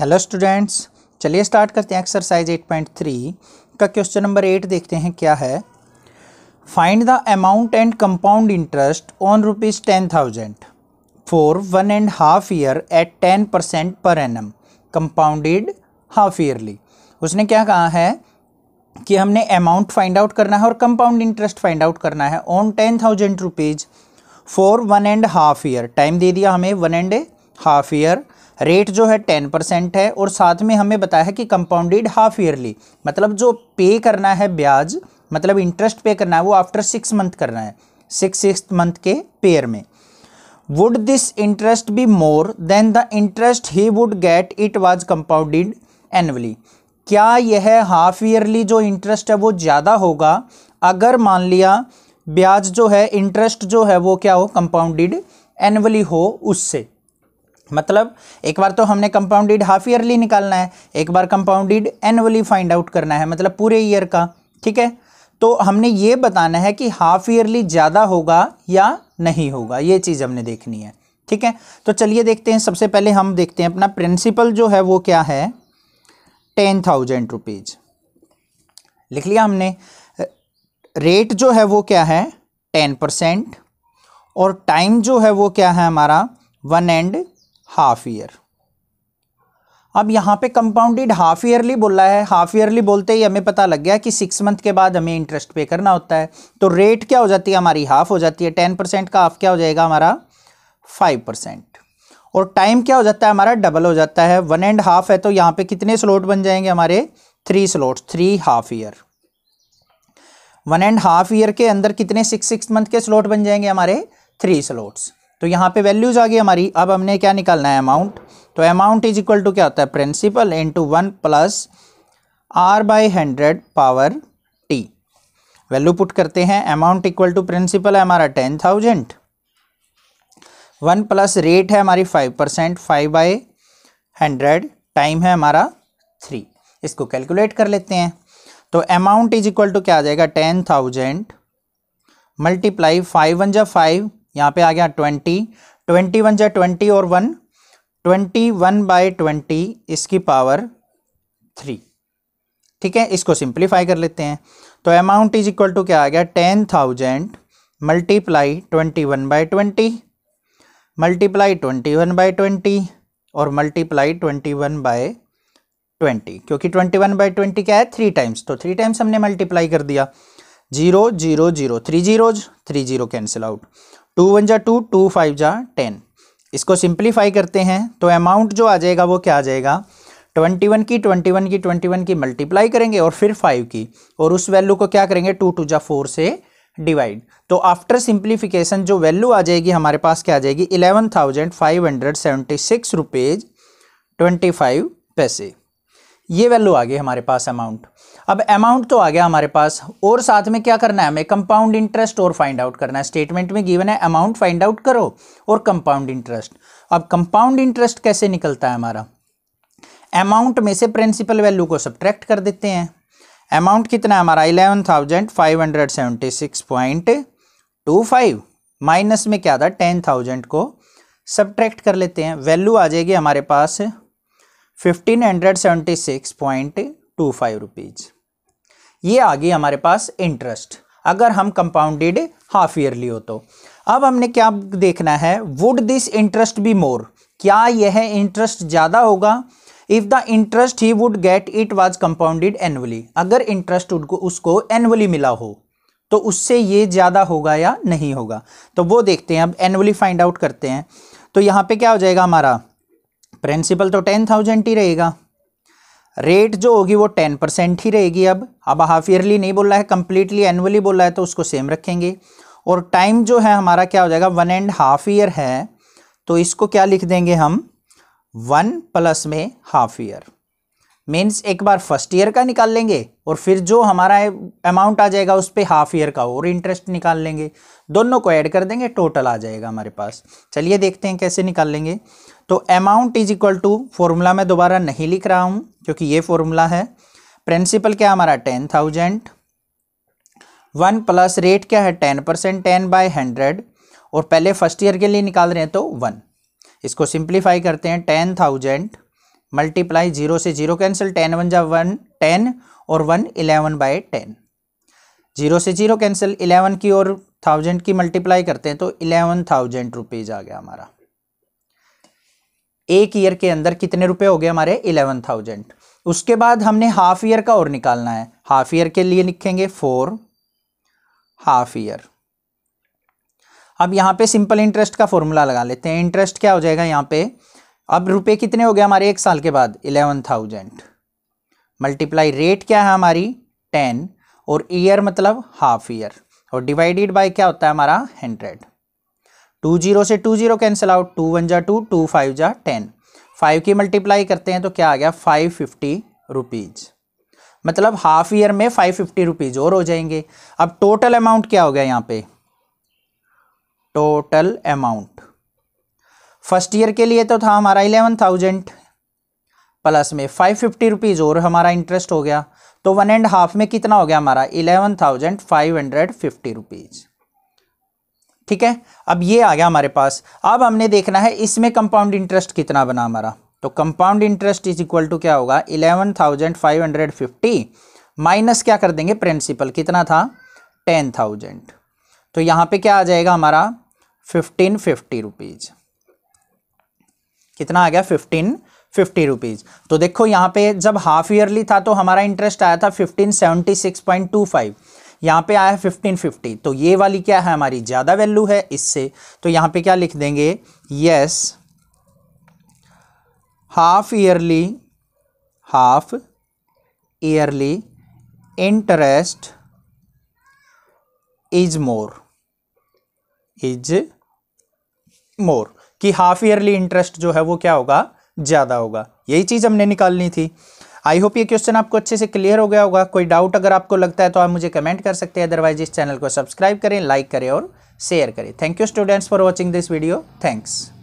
hello students चलिए start करते हैं एक्सरसाइज 8.3 का क्वेश्चन नंबर एट देखते हैं क्या है find the amount and compound interest on rupees ten thousand for one and half year at ten percent per annum compounded half yearly उसने क्या कहा है कि हमने अमाउंट फाइंड आउट करना है और कंपाउंड इंटरेस्ट फाइंड आउट करना है on ten thousand rupees for one and half year time दे दिया हमें one and half year rate जो है टेन परसेंट है और साथ में हमें बताया है कि कंपाउंडेड हाफ ईयरली मतलब जो पे करना है ब्याज मतलब इंटरेस्ट पे करना है वो आफ्टर सिक्स मंथ करना है सिक्स सिक्स मंथ के पेयर में would this interest be more than the interest he would get it was compounded annually क्या यह हाफ ईयरली जो इंटरेस्ट है वो ज़्यादा होगा अगर मान लिया ब्याज जो है इंटरेस्ट जो है वो क्या हो कंपाउंडेड एनअली हो उससे मतलब एक बार तो हमने कंपाउंडेड हाफ ईयरली निकालना है एक बार कंपाउंडेड एनुअली फाइंड आउट करना है मतलब पूरे ईयर का ठीक है तो हमने ये बताना है कि हाफ ईयरली ज़्यादा होगा या नहीं होगा ये चीज़ हमने देखनी है ठीक है तो चलिए देखते हैं सबसे पहले हम देखते हैं अपना प्रिंसिपल जो है वो क्या है टेन थाउजेंड रुपीज़ लिख लिया हमने रेट जो है वो क्या है टेन परसेंट और टाइम जो है वो क्या है हमारा वन एंड हाफ ईयर अब यहाँ पे कंपाउंडेड हाफ ईयरली बोल रहा है हाफ ईयरली बोलते ही हमें पता लग गया कि सिक्स मंथ के बाद हमें इंटरेस्ट पे करना होता है तो रेट क्या हो जाती है हमारी हाफ हो जाती है टेन परसेंट का हाफ क्या हो जाएगा हमारा फाइव परसेंट और टाइम क्या हो जाता है हमारा डबल हो जाता है वन एंड हाफ है तो यहाँ पे कितने स्लॉट बन जाएंगे हमारे three slots three half year one and half year के अंदर कितने सिक्स सिक्स मंथ के स्लॉट बन जाएंगे हमारे थ्री स्लॉट्स तो यहाँ पे वैल्यूज़ आ गई हमारी अब हमने क्या निकालना है अमाउंट तो अमाउंट इज इक्वल टू क्या होता है principal into one plus R by hundred power T value put करते हैं अमाउंट इक्वल टू प्रिंसिपल है हमारा ten thousand one plus rate है हमारी five percent five by hundred time है हमारा थ्री इसको कैलकुलेट कर लेते हैं तो अमाउंट इज इक्वल टू क्या आ जाएगा ten thousand multiply five one जा फाइव यहाँ पे आ गया ट्वेंटी ट्वेंटी वन जाए ट्वेंटी और one twenty one by twenty इसकी पावर थ्री ठीक है इसको सिंप्लीफाई कर लेते हैं तो अमाउंट इज इक्वल टू क्या आ गया ten thousand multiply twenty one by twenty multiply twenty one by twenty और multiply twenty one by twenty क्योंकि ट्वेंटी वन बाई ट्वेंटी क्या है थ्री टाइम्स तो थ्री टाइम्स हमने मल्टीप्लाई कर दिया zero zero zero three zeros three zero cancel out two one जा two two five जा टेन इसको सिंप्लीफाई करते हैं तो अमाउंट जो आ जाएगा वो क्या आ जाएगा ट्वेंटी वन की ट्वेंटी वन की ट्वेंटी वन की मल्टीप्लाई करेंगे और फिर फाइव की और उस वैल्यू को क्या करेंगे टू टू जा फोर से डिवाइड तो आफ्टर सिंप्लीफिकेशन जो वैल्यू आ जाएगी हमारे पास क्या आ जाएगी eleven thousand five hundred seventy six rupees twenty five पैसे ये वैल्यू आ गई हमारे पास अमाउंट अब अमाउंट तो आ गया हमारे पास और साथ में क्या करना है हमें कंपाउंड इंटरेस्ट और फाइंड आउट करना है स्टेटमेंट में गिवन है अमाउंट फाइंड आउट करो और कंपाउंड इंटरेस्ट अब कंपाउंड इंटरेस्ट कैसे निकलता है हमारा अमाउंट में से प्रिंसिपल वैल्यू को सब्ट्रैक्ट कर देते हैं अमाउंट कितना है हमारा eleven thousand five hundred seventy six point two five minus में क्या था टेन थाउजेंड को सब्ट्रैक्ट कर लेते हैं वैल्यू आ जाएगी हमारे पास fifteen hundred seventy six point two five rupees ये आ गई हमारे पास इंटरेस्ट अगर हम कंपाउंडेड हाफ ईयरली हो तो अब हमने क्या देखना है would this interest be more क्या यह इंटरेस्ट ज़्यादा होगा if the interest he would get it was compounded annually अगर इंटरेस्ट उसको एनुअली मिला हो तो उससे ये ज़्यादा होगा या नहीं होगा तो वो देखते हैं अब एनुअली फाइंड आउट करते हैं तो यहाँ पे क्या हो जाएगा हमारा प्रिंसिपल तो टेन थाउजेंड ही रहेगा रेट जो होगी वो टेन परसेंट ही रहेगी अब अब हाफ ईयरली नहीं बोल रहा है कम्प्लीटली एनुअली बोल रहा है तो उसको सेम रखेंगे और टाइम जो है हमारा क्या हो जाएगा वन एंड हाफ ईयर है तो इसको क्या लिख देंगे हम वन प्लस में हाफ ईयर मीन्स एक बार फर्स्ट ईयर का निकाल लेंगे और फिर जो हमारा अमाउंट आ जाएगा उस पर हाफ ईयर का और इंटरेस्ट निकाल लेंगे दोनों को ऐड कर देंगे टोटल आ जाएगा हमारे पास चलिए देखते हैं कैसे निकाल लेंगे तो amount is equal to formula मैं दोबारा नहीं लिख रहा हूँ क्योंकि ये फॉर्मूला है प्रिंसिपल क्या हमारा ten thousand one plus rate क्या है ten percent ten by hundred और पहले फर्स्ट ईयर के लिए निकाल रहे हैं तो वन इसको सिंप्लीफाई करते हैं टेन थाउजेंड मल्टीप्लाई जीरो से जीरो कैंसिल टेन वन जा वन टेन और one eleven by ten zero से जीरो कैंसिल इलेवन की और थाउजेंड की मल्टीप्लाई करते हैं तो इलेवन थाउजेंड रुपीज़ आ गया हमारा एक ईयर के अंदर कितने रुपए हो गए हमारे इलेवन थाउजेंड उसके बाद हमने हाफ ईयर का और निकालना है हाफ ईयर के लिए लिखेंगे फोर हाफ ईयर अब यहाँ पे सिंपल इंटरेस्ट का फॉर्मूला लगा लेते हैं इंटरेस्ट क्या हो जाएगा यहाँ पे अब रुपए कितने हो गए हमारे एक साल के बाद इलेवन थाउजेंड मल्टीप्लाई रेट क्या है हमारी टेन और ईयर मतलब हाफ ईयर और डिवाइडेड बाय क्या होता है हमारा हंड्रेड टू जीरो से two zero cancel out two one जा टू टू फाइव जा टेन फाइव की मल्टीप्लाई करते हैं तो क्या आ गया फाइव फिफ्टी रुपीज़ मतलब हाफ ईयर में फाइव फिफ्टी रुपीज़ और हो जाएंगे अब टोटल अमाउंट क्या हो गया यहाँ पे टोटल अमाउंट फर्स्ट ईयर के लिए तो था हमारा इलेवन थाउजेंड प्लस में फाइव फिफ्टी रुपीज़ और हमारा इंटरेस्ट हो गया तो वन एंड हाफ में कितना हो गया हमारा eleven thousand five hundred fifty rupees ठीक है अब ये आ गया हमारे पास अब हमने देखना है इसमें कंपाउंड इंटरेस्ट कितना बना हमारा तो compound interest is equal to क्या होगा eleven thousand five hundred fifty minus क्या कर देंगे प्रिंसिपल कितना था टेन थाउजेंड तो यहाँ पे क्या आ जाएगा हमारा फिफ्टीन फिफ्टी रुपीज़ कितना आ गया फिफ्टीन फिफ्टी रुपीज़ तो देखो यहाँ पे जब हाफ ईयरली था तो हमारा इंटरेस्ट आया था fifteen seventy six point two five यहाँ पे आया है फिफ्टीन फिफ्टी तो ये वाली क्या है हमारी ज़्यादा वैल्यू है इससे तो यहाँ पे क्या लिख देंगे yes half yearly half yearly interest is more is more कि हाफ ईयरली इंटरेस्ट जो है वो क्या होगा ज़्यादा होगा यही चीज़ हमने निकालनी थी आई होप ये क्वेश्चन आपको अच्छे से क्लियर हो गया होगा कोई डाउट अगर आपको लगता है तो आप मुझे कमेंट कर सकते हैं अदरवाइज इस चैनल को सब्सक्राइब करें लाइक करें और शेयर करें thank you students for watching this video thanks